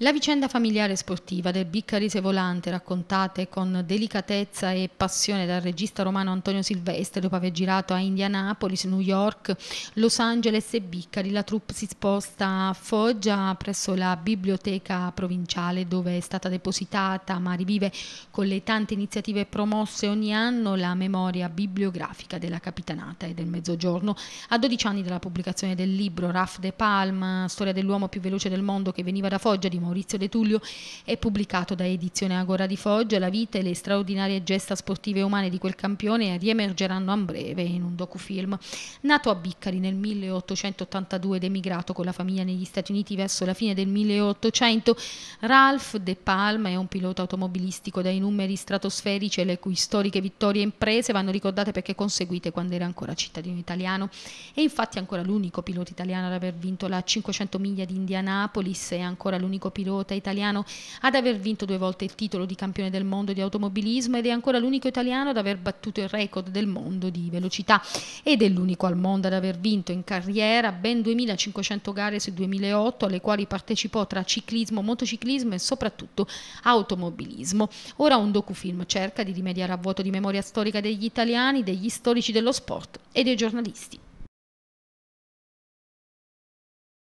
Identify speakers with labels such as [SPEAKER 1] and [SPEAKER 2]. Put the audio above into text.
[SPEAKER 1] La vicenda familiare sportiva del Biccarese Volante, raccontate con delicatezza e passione dal regista romano Antonio Silvestri dopo aver girato a Indianapolis, New York, Los Angeles e Biccari, la troupe si sposta a Foggia presso la biblioteca provinciale dove è stata depositata, ma rivive con le tante iniziative promosse ogni anno la memoria bibliografica della capitanata e del Mezzogiorno. A 12 anni dalla pubblicazione del libro Raf de Palma, storia dell'uomo più veloce del mondo che veniva da Foggia, di Maurizio De Tullio è pubblicato da Edizione Agora di Foggia. La vita e le straordinarie gesta sportive umane di quel campione riemergeranno a breve in un docufilm. Nato a Biccari nel 1882 ed emigrato con la famiglia negli Stati Uniti verso la fine del 1800, Ralph De Palma è un pilota automobilistico dai numeri stratosferici e le cui storiche vittorie imprese vanno ricordate perché conseguite quando era ancora cittadino italiano. È infatti ancora l'unico pilota italiano ad aver vinto la 500 miglia di Indianapolis e ancora l'unico pilota italiano ad aver vinto due volte il titolo di campione del mondo di automobilismo ed è ancora l'unico italiano ad aver battuto il record del mondo di velocità ed è l'unico al mondo ad aver vinto in carriera ben 2500 gare su 2008 alle quali partecipò tra ciclismo, motociclismo e soprattutto automobilismo. Ora un docufilm cerca di rimediare a vuoto di memoria storica degli italiani, degli storici dello sport e dei giornalisti.